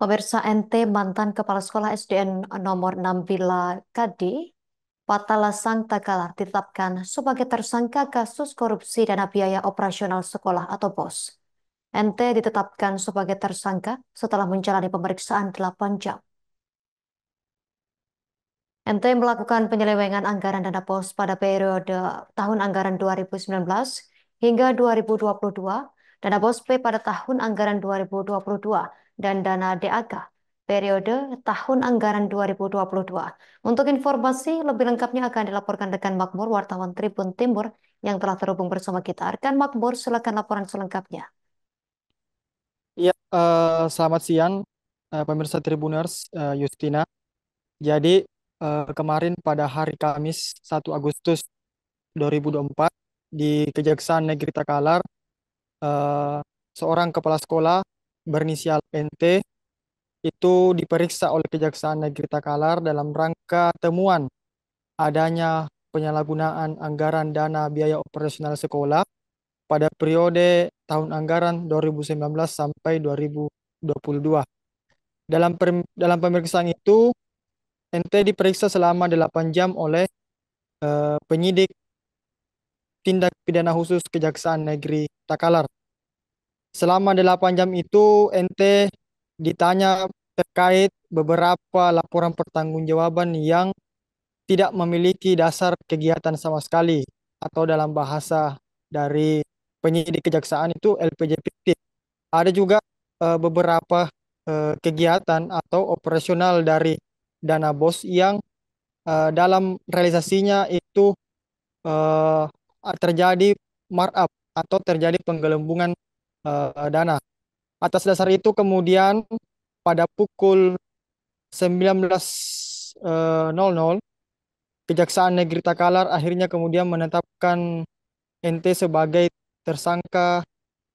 Pemirsa NT mantan Kepala Sekolah SDN nomor 6 Bila KD Patala Sang Tagalar ditetapkan sebagai tersangka kasus korupsi dana biaya operasional sekolah atau POS. NT ditetapkan sebagai tersangka setelah menjalani pemeriksaan 8 jam. NT melakukan penyelewengan anggaran dana POS pada periode tahun anggaran 2019 hingga 2022 dana BOSP pada tahun anggaran 2022 dan dana DAK periode tahun anggaran 2022. Untuk informasi lebih lengkapnya akan dilaporkan rekan Makmur wartawan Tribun Timur yang telah terhubung bersama kita. Rekan Makmur, silakan laporan selengkapnya. Ya, uh, selamat siang uh, pemirsa Tribuners, uh, eh, Yustina. Jadi uh, kemarin pada hari Kamis 1 Agustus 2024 di Kejaksaan Negeri Takalar, uh, seorang kepala sekolah berinisial NT itu diperiksa oleh Kejaksaan Negeri Takalar dalam rangka temuan adanya penyalahgunaan anggaran dana biaya operasional sekolah pada periode tahun anggaran 2019 sampai 2022. Dalam dalam pemeriksaan itu NT diperiksa selama 8 jam oleh uh, penyidik tindak pidana khusus Kejaksaan Negeri Takalar selama 8 jam itu NT ditanya terkait beberapa laporan pertanggungjawaban yang tidak memiliki dasar kegiatan sama sekali atau dalam bahasa dari penyidik kejaksaan itu LPJ fiktif. Ada juga e, beberapa e, kegiatan atau operasional dari dana bos yang e, dalam realisasinya itu e, terjadi markup atau terjadi penggelembungan uh, dana. Atas dasar itu kemudian pada pukul 19.00 eh, Kejaksaan Negeri Takalar akhirnya kemudian menetapkan NT sebagai tersangka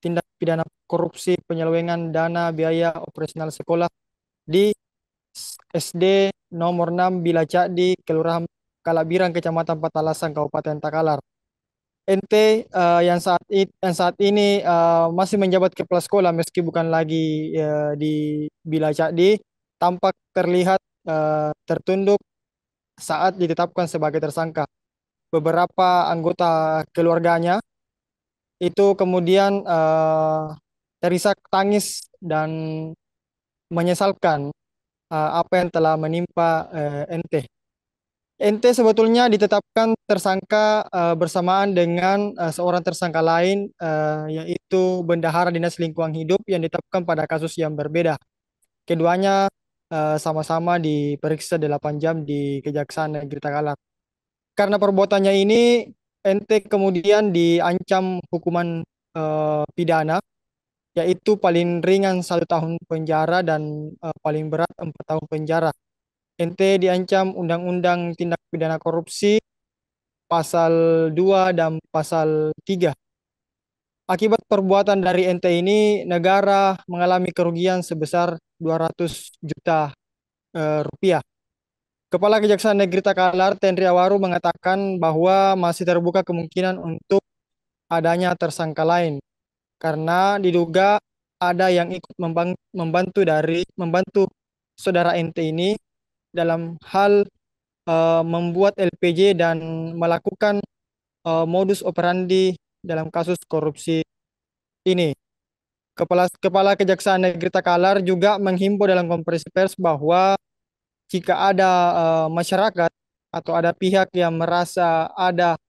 tindak pidana korupsi penyelewengan dana biaya operasional sekolah di SD nomor 6 Bila di Kelurahan Kalabirang, Kecamatan Patalasang, Kabupaten Takalar. NT uh, eh, yang saat ini, yang saat ini uh, eh, masih menjabat kepala sekolah meski bukan lagi uh, di Bila Cakdi tampak terlihat uh, tertunduk saat ditetapkan sebagai tersangka. Beberapa anggota keluarganya itu kemudian uh, terisak tangis dan menyesalkan uh, apa yang telah menimpa uh, ente. Ente sebetulnya ditetapkan tersangka uh, bersamaan dengan uh, seorang tersangka lain uh, yaitu bendahara dinas lingkungan hidup yang ditetapkan pada kasus yang berbeda. Keduanya sama-sama diperiksa 8 jam di Kejaksaan Negeri Takalar. Karena perbuatannya ini ente kemudian diancam hukuman uh, pidana yaitu paling ringan satu tahun penjara dan uh, paling berat empat tahun penjara. NT diancam undang-undang tindak pidana korupsi pasal 2 dan pasal 3. Akibat perbuatan dari NT ini, negara mengalami kerugian sebesar 200 juta eh, rupiah. Kepala Kejaksaan Negeri Takalar Tenri Awaru mengatakan bahwa masih terbuka kemungkinan untuk adanya tersangka lain karena diduga ada yang ikut membantu dari membantu saudara NT ini dalam hal uh, membuat LPG dan melakukan uh, modus operandi dalam kasus korupsi ini. Kepala Kepala Kejaksaan Negeri Takalar juga menghimbau dalam konferensi pers bahwa jika ada uh, masyarakat atau ada pihak yang merasa ada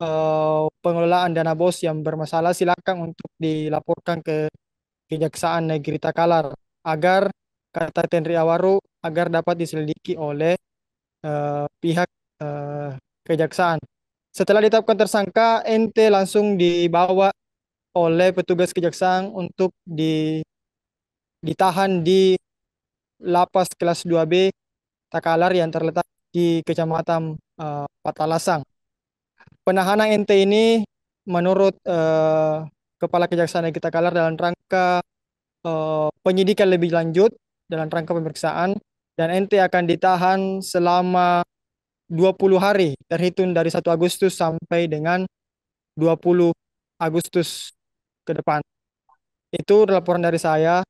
uh, pengelolaan dana bos yang bermasalah silakan untuk dilaporkan ke Kejaksaan Negeri Takalar agar kata Tenri Awaru agar dapat diselidiki oleh uh, pihak uh, kejaksaan. Setelah ditetapkan tersangka, NT langsung dibawa oleh petugas kejaksaan untuk di, ditahan di lapas kelas 2B Takalar yang terletak di Kecamatan uh, Patalasang. Penahanan NT ini menurut uh, Kepala Kejaksaan Negeri Takalar dalam rangka uh, penyidikan lebih lanjut dalam rangka pemeriksaan dan ente akan ditahan selama 20 hari terhitung dari 1 Agustus sampai dengan 20 Agustus ke depan. Itu laporan dari saya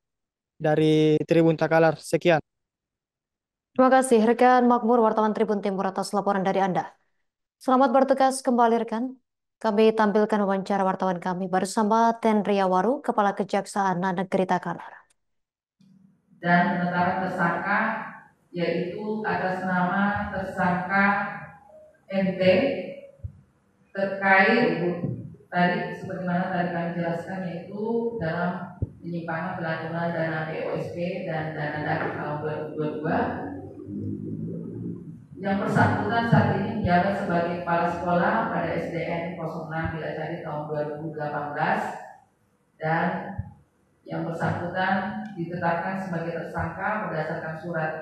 dari Tribun Takalar. Sekian. Terima kasih rekan Makmur wartawan Tribun Timur atas laporan dari Anda. Selamat bertugas kembali rekan. Kami tampilkan wawancara wartawan kami bersama Tenria Waru, Kepala Kejaksaan Negeri Takalar. Dan sementara tersangka yaitu atas nama tersangka NT terkait tadi sebagaimana tadi kami jelaskan yaitu dalam penyimpangan penampungan dana BOSP dan dana dari tahun 2022 yang bersangkutan saat ini menjabat sebagai kepala sekolah pada SDN 06 Bila Cari tahun 2018 dan yang bersangkutan ditetapkan sebagai tersangka berdasarkan surat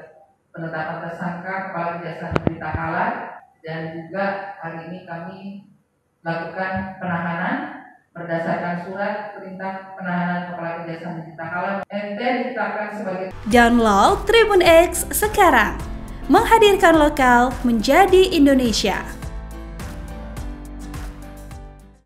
penetapan tersangka Kepala Kejaksaan Negeri Takalar dan juga hari ini kami lakukan penahanan berdasarkan surat perintah penahanan Kepala Kejaksaan Negeri Takalar NT ditetapkan sebagai Download Tribun X sekarang menghadirkan lokal menjadi Indonesia.